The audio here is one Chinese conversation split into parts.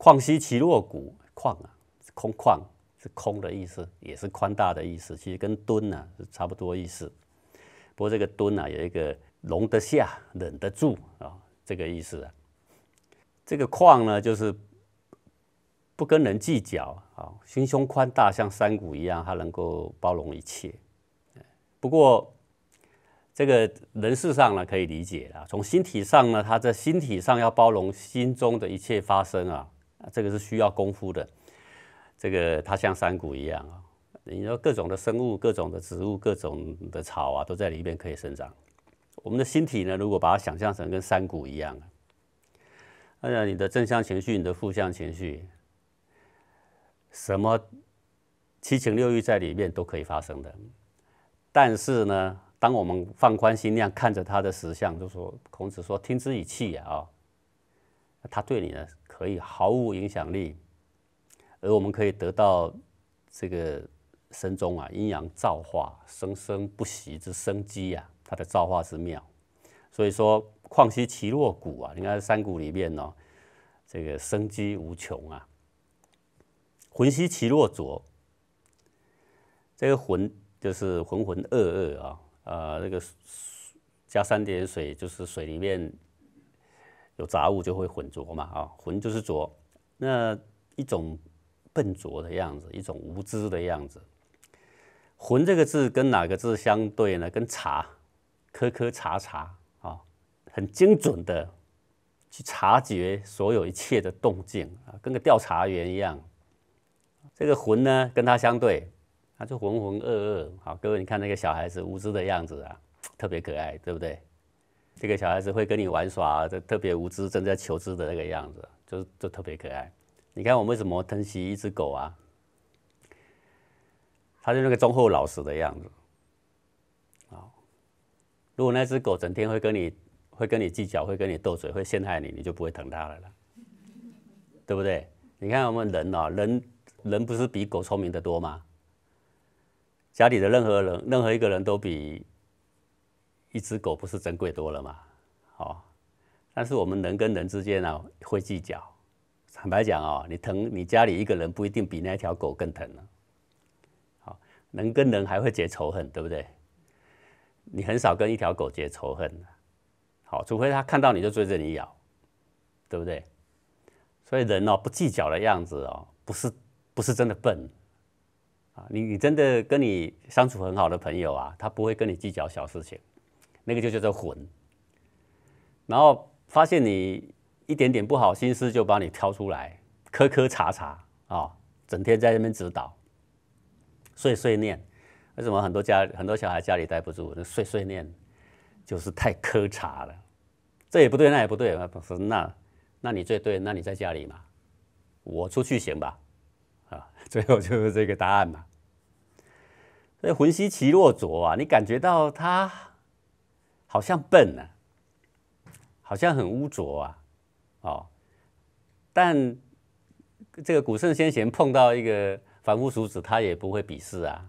旷兮其若谷，旷啊，空旷是空的意思，也是宽大的意思。其实跟敦呢是差不多意思。不过这个敦呢有一个容得下、忍得住啊，这个意思啊。这个旷呢就是不跟人计较啊，心胸宽大，像山谷一样，它能够包容一切。不过这个人事上呢可以理解啊，从心体上呢，他在心体上要包容心中的一切发生啊。这个是需要功夫的，这个它像山谷一样啊，你说各种的生物、各种的植物、各种的草啊，都在里面可以生长。我们的心体呢，如果把它想象成跟山谷一样，那你的正向情绪、你的负向情绪，什么七情六欲在里面都可以发生的。但是呢，当我们放宽心量看着它的实相，就说孔子说“听之以气”啊，他对你呢？可以毫无影响力，而我们可以得到这个神中啊阴阳造化生生不息之生机啊，它的造化之妙。所以说，旷兮其若谷啊，你看山谷里面呢，这个生机无穷啊。浑兮其若浊，这个浑就是浑浑噩噩啊，呃，这个加三点水就是水里面。有杂物就会浑浊嘛啊，浑就是浊，那一种笨拙的样子，一种无知的样子。浑这个字跟哪个字相对呢？跟茶，苛苛查查啊，很精准的去察觉所有一切的动静啊，跟个调查员一样。这个浑呢，跟他相对，他就浑浑噩噩。好，各位你看那个小孩子无知的样子啊，特别可爱，对不对？这个小孩子会跟你玩耍，这特别无知、正在求知的那个样子，就是就特别可爱。你看我为什么疼惜一只狗啊？它就那个忠厚老实的样子啊。如果那只狗整天会跟你会跟你计较，会跟你斗嘴，会陷害你，你就不会疼它了啦，对不对？你看我们人哦，人人不是比狗聪明的多吗？家里的任何人，任何一个人都比。一只狗不是珍贵多了吗？好，但是我们人跟人之间呢，会计较。坦白讲哦，你疼你家里一个人不一定比那条狗更疼了。好，人跟人还会结仇恨，对不对？你很少跟一条狗结仇恨，好，除非它看到你就追着你咬，对不对？所以人哦，不计较的样子哦，不是不是真的笨啊。你你真的跟你相处很好的朋友啊，他不会跟你计较小事情。那个就叫做“混”，然后发现你一点点不好心思，就把你挑出来，磕磕查查啊，整天在那边指导、碎碎念。为什么很多家、很多小孩家里待不住？那碎碎念就是太磕查了，这也不对，那也不对。那那你最对，那你在家里嘛，我出去行吧？”啊，最后就是这个答案嘛。所以“兮其若浊”啊，你感觉到他。好像笨呢，好像很污浊啊，哦，但这个古圣先贤碰到一个凡夫俗子，他也不会鄙视啊。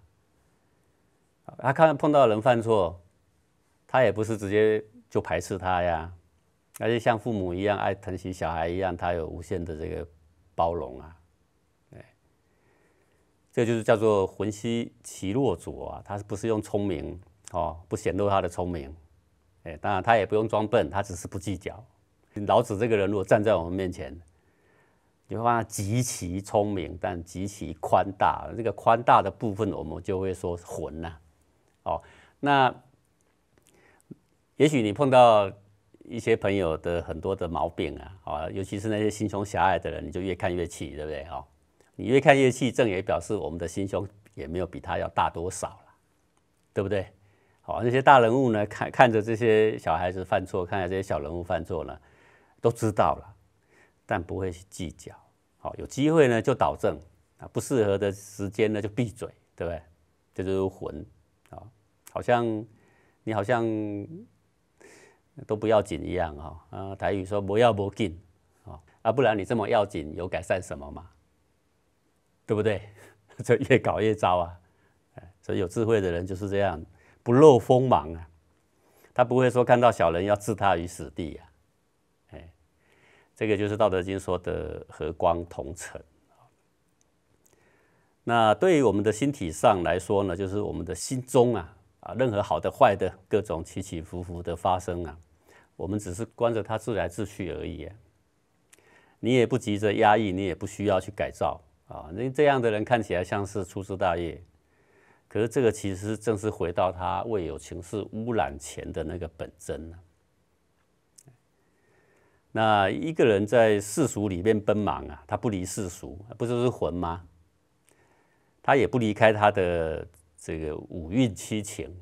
他看碰到人犯错，他也不是直接就排斥他呀，而是像父母一样爱疼惜小孩一样，他有无限的这个包容啊。哎，这就是叫做“浑兮其若浊”啊，他不是用聪明哦，不显露他的聪明。哎，当然他也不用装笨，他只是不计较。老子这个人如果站在我们面前，你会发现极其聪明，但极其宽大。这个宽大的部分，我们就会说混了。哦，那也许你碰到一些朋友的很多的毛病啊，啊，尤其是那些心胸狭隘的人，你就越看越气，对不对？哦，你越看越气，正也表示我们的心胸也没有比他要大多少了，对不对？好，那些大人物呢？看看着这些小孩子犯错，看着这些小人物犯错呢，都知道了，但不会去计较。好，有机会呢就导正，啊，不适合的时间呢就闭嘴，对不对？这就是混。哦，好像你好像都不要紧一样哦、啊，台语说不要不要紧。啊，不然你这么要紧，有改善什么吗？对不对？这越搞越糟啊。哎，所以有智慧的人就是这样。不露锋芒啊，他不会说看到小人要置他于死地呀，哎，这个就是《道德经》说的和光同尘。那对于我们的心体上来说呢，就是我们的心中啊啊，任何好的、坏的、各种起起伏伏的发生啊，我们只是观着它自来自去而已。你也不急着压抑，你也不需要去改造啊。那这样的人看起来像是粗枝大叶。可是这个其实正是回到他未有情、事污染前的那个本真呢。那一个人在世俗里面奔忙啊，他不离世俗，不是是魂吗？他也不离开他的这个五欲七情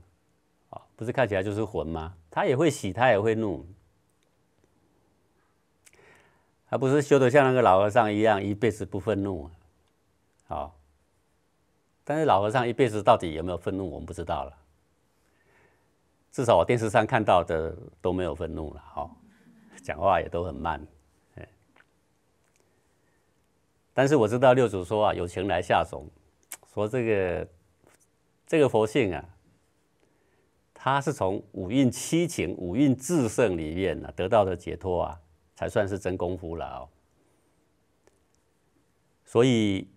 啊，不是看起来就是魂吗？他也会喜，他也会怒，他不是修的像那个老和尚一样，一辈子不愤怒啊，好。但是老和尚一辈子到底有没有愤怒，我们不知道了。至少我电视上看到的都没有愤怒了，哈，讲话也都很慢。哎，但是我知道六祖说啊，有情来下种，说这个这个佛性啊，他是从五蕴七情、五蕴自胜里面呢得到的解脱啊，才算是真功夫了。所以。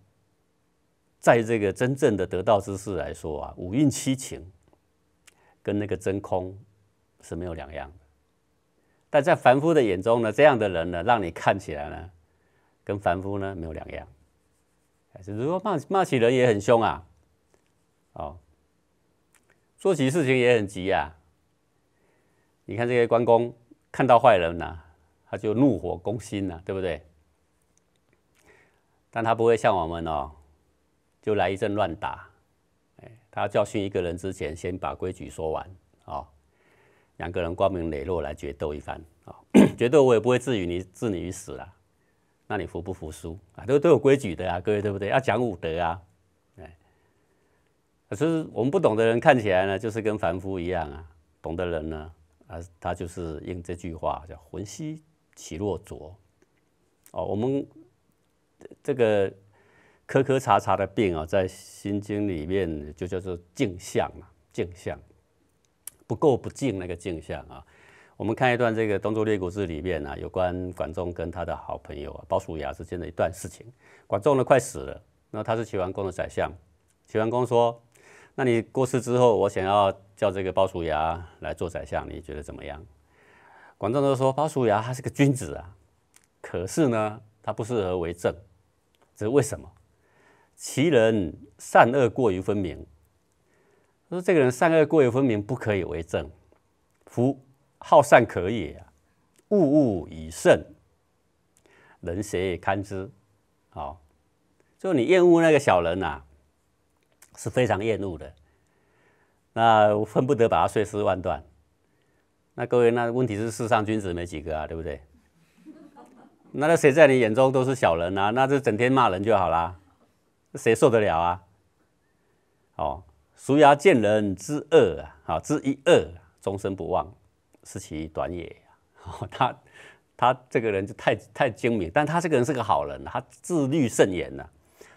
在这个真正的得道之士来说啊，五蕴七情跟那个真空是没有两样的。但在凡夫的眼中呢，这样的人呢，让你看起来呢，跟凡夫呢没有两样。如果骂骂起人也很凶啊，哦，做起事情也很急呀。你看这些关公看到坏人呐，他就怒火攻心啊，对不对？但他不会像我们哦。就来一阵乱打，哎，他教训一个人之前，先把规矩说完啊。两个人光明磊落来决斗一番啊，决斗我也不会置于你置你于死啊。那你服不服输啊？都都有规矩的啊，各位对不对？要讲武德啊，哎，是我们不懂的人看起来呢，就是跟凡夫一样啊。懂的人呢，啊，他就是用这句话叫“魂兮其若浊”，哦，我们这个。磕磕查查的病啊，在《心经》里面就叫做镜像嘛，镜像不够不净那个镜像啊。我们看一段这个《东周列国志》里面啊，有关管仲跟他的好朋友啊鲍叔牙之间的一段事情。管仲呢快死了，那他是齐桓公的宰相。齐桓公说：“那你过世之后，我想要叫这个鲍叔牙来做宰相，你觉得怎么样？”管仲就说：“鲍叔牙他是个君子啊，可是呢，他不适合为政，这是为什么？”其人善恶过于分明，他说：“这个人善恶过于分明，不可以为政。夫好善可也，物物以胜，人谁堪之？”好，就你厌恶那个小人啊，是非常厌恶的，那恨不得把他碎尸万段。那各位，那问题是世上君子没几个啊，对不对？那那谁在你眼中都是小人啊？那就整天骂人就好啦。谁受得了啊？哦，俗牙见人之恶啊，好之一恶，终身不忘，是其短也。好，他他这个人就太太精明，但他这个人是个好人，他自律甚严呢，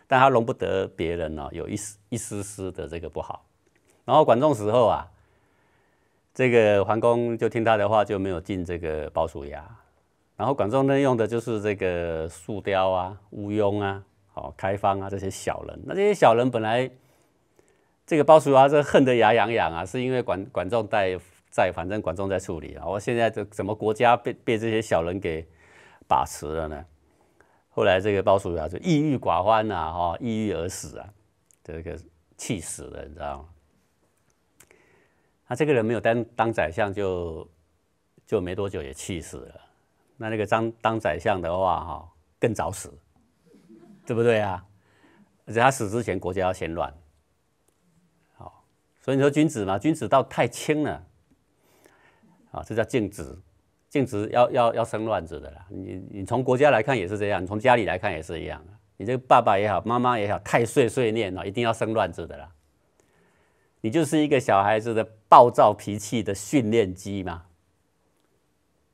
但他容不得别人呢有一丝一丝丝的这个不好。然后管仲死后啊，这个桓公就听他的话，就没有进这个鲍叔牙。然后管仲呢用的就是这个树雕啊、乌庸啊。哦，开方啊，这些小人，那这些小人本来，这个鲍叔牙这恨得牙痒痒啊，是因为管管仲在在，反正管仲在处理啊。我现在这怎么国家被被这些小人给把持了呢？后来这个鲍叔牙就抑郁寡欢呐，哈，抑郁而死啊，这个气死了，你知道吗？他这个人没有当当宰相，就就没多久也气死了。那那个当当宰相的话，哈，更早死。对不对啊？而且他死之前，国家要先乱。好，所以你说君子嘛，君子倒太轻了。啊，这叫静止。静止要要要生乱子的啦。你你从国家来看也是这样，你从家里来看也是一样你这爸爸也好，妈妈也好，太碎碎念了，一定要生乱子的啦。你就是一个小孩子的暴躁脾气的训练机嘛，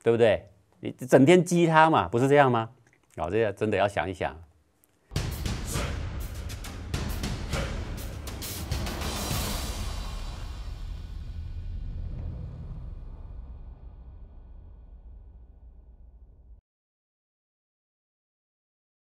对不对？你整天激他嘛，不是这样吗？哦，这真的要想一想。